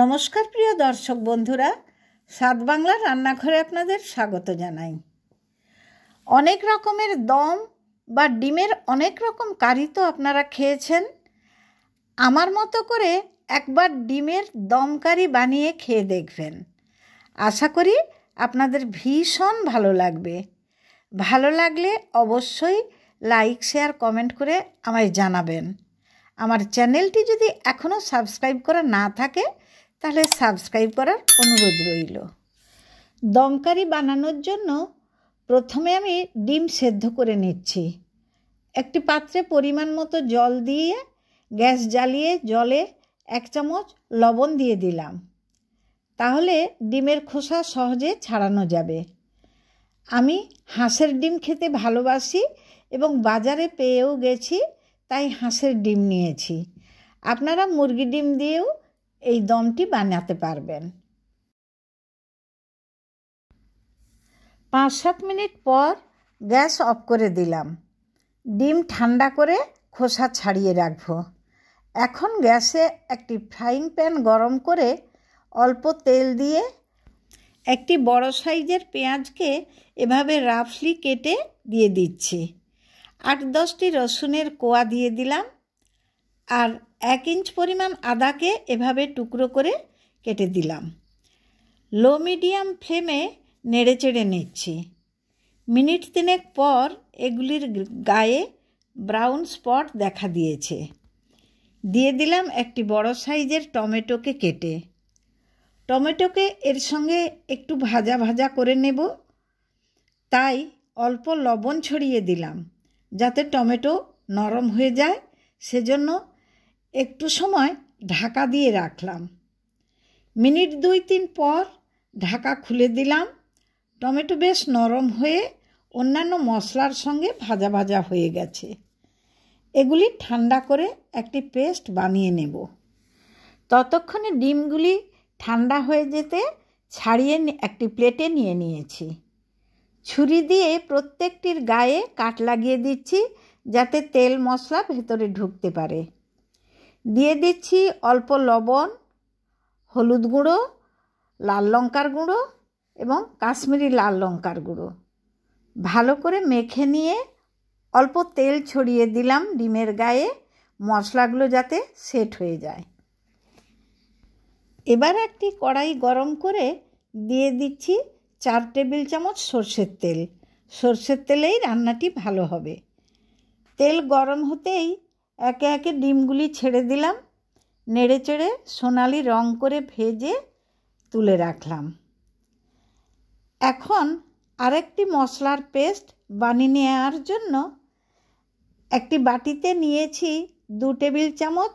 নমস্কার প্রিয় দর্শক বন্ধুরা সাত বাংলা রান্নাঘরে আপনাদের স্বাগত জানাই অনেক রকমের দম বা ডিমের অনেক রকম কারি তো আপনারা খেয়েছেন আমার মতো করে একবার ডিমের দম কারি বানিয়ে খেয়ে দেখবেন আশা করি আপনাদের ভীষণ ভালো লাগবে ভালো লাগলে অবশ্যই লাইক শেয়ার কমেন্ট করে আমায় জানাবেন আমার চ্যানেলটি যদি এখনও সাবস্ক্রাইব করা না থাকে তাহলে সাবস্ক্রাইব করার অনুরোধ রইল দমকারি বানানোর জন্য প্রথমে আমি ডিম সেদ্ধ করে নিচ্ছি একটি পাত্রে পরিমাণ মতো জল দিয়ে গ্যাস জ্বালিয়ে জলে এক চামচ লবণ দিয়ে দিলাম তাহলে ডিমের খোসা সহজে ছাড়ানো যাবে আমি হাঁসের ডিম খেতে ভালোবাসি এবং বাজারে পেয়েও গেছি তাই হাঁসের ডিম নিয়েছি আপনারা মুরগি ডিম দিয়েও এই দমটি বানাতে পারবেন পাঁচ সাত মিনিট পর গ্যাস অফ করে দিলাম ডিম ঠান্ডা করে খোসা ছাড়িয়ে রাখব এখন গ্যাসে একটি ফ্রাইং প্যান গরম করে অল্প তেল দিয়ে একটি বড় সাইজের পেঁয়াজকে এভাবে রাফলি কেটে দিয়ে দিচ্ছি আট দশটি রসুনের কোয়া দিয়ে দিলাম আর এক ইঞ্চ পরিমাণ আদাকে এভাবে টুকরো করে কেটে দিলাম লো মিডিয়াম ফ্লেমে নেড়ে চেড়ে নিচ্ছি মিনিট তিনেক পর এগুলির গায়ে ব্রাউন স্পট দেখা দিয়েছে দিয়ে দিলাম একটি বড় সাইজের টমেটোকে কেটে টমেটোকে এর সঙ্গে একটু ভাজা ভাজা করে নেব তাই অল্প লবণ ছড়িয়ে দিলাম যাতে টমেটো নরম হয়ে যায় সেজন্য একটু সময় ঢাকা দিয়ে রাখলাম মিনিট দুই তিন পর ঢাকা খুলে দিলাম টমেটো বেশ নরম হয়ে অন্যান্য মশলার সঙ্গে ভাজা ভাজা হয়ে গেছে এগুলি ঠান্ডা করে একটি পেস্ট বানিয়ে নেব ততক্ষণে ডিমগুলি ঠান্ডা হয়ে যেতে ছাড়িয়ে একটি প্লেটে নিয়ে নিয়েছি ছুরি দিয়ে প্রত্যেকটির গায়ে কাট লাগিয়ে দিচ্ছি যাতে তেল মশলা ভেতরে ঢুকতে পারে দিয়ে দিচ্ছি অল্প লবণ হলুদ গুঁড়ো লাল লঙ্কার গুঁড়ো এবং কাশ্মীরি লাল লঙ্কার গুঁড়ো ভালো করে মেখে নিয়ে অল্প তেল ছড়িয়ে দিলাম ডিমের গায়ে মশলাগুলো যাতে সেট হয়ে যায় এবার একটি কড়াই গরম করে দিয়ে দিচ্ছি চার টেবিল চামচ সর্ষের তেল সর্ষের তেলেই রান্নাটি ভালো হবে তেল গরম হতেই একে একে ডিমগুলি ছেড়ে দিলাম নেড়ে চেড়ে সোনালি রং করে ভেজে তুলে রাখলাম এখন আরেকটি মশলার পেস্ট বানিয়ে নেওয়ার জন্য একটি বাটিতে নিয়েছি দু টেবিল চামচ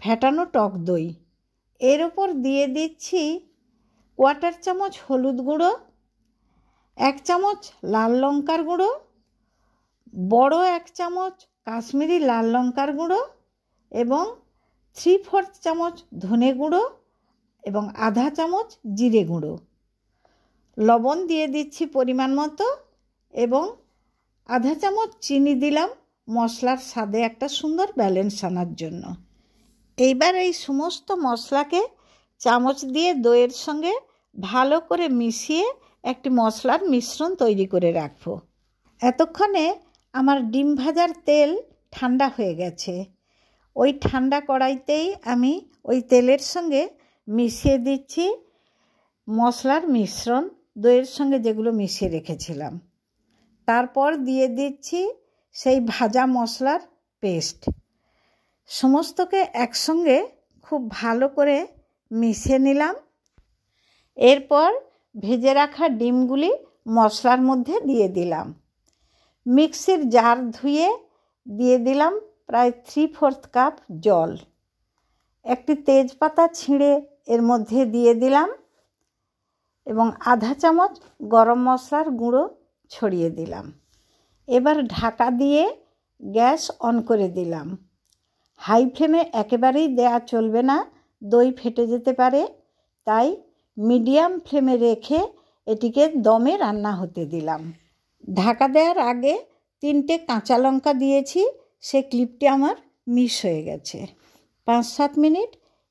ফেটানো টক দই এর ওপর দিয়ে দিচ্ছি কোয়াটার চামচ হলুদ গুঁড়ো এক চামচ লাল লঙ্কার গুঁড়ো বড় এক চামচ কাশ্মীরি লাল লঙ্কার গুঁড়ো এবং থ্রি ফোর্থ চামচ ধনে গুঁড়ো এবং আধা চামচ জিরে গুঁড়ো লবণ দিয়ে দিচ্ছি পরিমাণ মতো এবং আধা চামচ চিনি দিলাম মশলার স্বাদে একটা সুন্দর ব্যালেন্স আনার জন্য এইবার এই সমস্ত মশলাকে চামচ দিয়ে দইয়ের সঙ্গে ভালো করে মিশিয়ে একটি মশলার মিশ্রণ তৈরি করে রাখবো এতক্ষণে আমার ডিম ভাজার তেল ঠান্ডা হয়ে গেছে ওই ঠান্ডা কড়াইতেই আমি ওই তেলের সঙ্গে মিশিয়ে দিচ্ছি মশলার মিশ্রণ দইয়ের সঙ্গে যেগুলো মিশিয়ে রেখেছিলাম তারপর দিয়ে দিচ্ছি সেই ভাজা মশলার পেস্ট সমস্তকে একসঙ্গে খুব ভালো করে মিশিয়ে নিলাম এরপর ভেজে রাখা ডিমগুলি মশলার মধ্যে দিয়ে দিলাম মিক্সির জার ধুয়ে দিয়ে দিলাম প্রায় থ্রি ফোর্থ কাপ জল একটি তেজপাতা ছিঁড়ে এর মধ্যে দিয়ে দিলাম এবং আধা চামচ গরম মশলার গুঁড়ো ছড়িয়ে দিলাম এবার ঢাকা দিয়ে গ্যাস অন করে দিলাম হাই ফ্লেমে একেবারেই দেয়া চলবে না দই ফেটে যেতে পারে তাই মিডিয়াম ফ্লেমে রেখে এটিকে দমে রান্না হতে দিলাম ঢাকা দেওয়ার আগে তিনটে কাঁচা লঙ্কা দিয়েছি সে ক্লিপটি আমার মিস হয়ে গেছে পাঁচ সাত মিনিট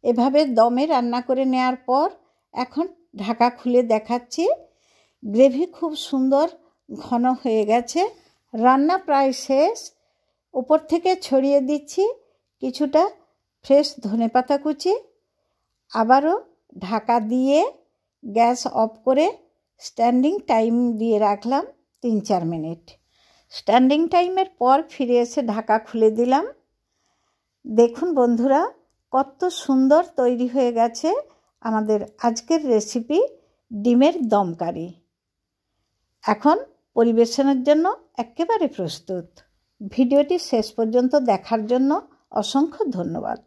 এভাবে দমে রান্না করে নেওয়ার পর এখন ঢাকা খুলে দেখাচ্ছি গ্রেভি খুব সুন্দর ঘন হয়ে গেছে রান্না প্রায় শেষ উপর থেকে ছড়িয়ে দিচ্ছি কিছুটা ফ্রেশ ধনেপাতা কুচি আবারও ঢাকা দিয়ে গ্যাস অফ করে স্ট্যান্ডিং টাইম দিয়ে রাখলাম তিন চার মিনিট স্ট্যান্ডিং টাইমের পর ফিরে এসে ঢাকা খুলে দিলাম দেখুন বন্ধুরা কত সুন্দর তৈরি হয়ে গেছে আমাদের আজকের রেসিপি ডিমের দমকারি এখন পরিবেশনের জন্য একেবারে প্রস্তুত ভিডিওটি শেষ পর্যন্ত দেখার জন্য অসংখ্য ধন্যবাদ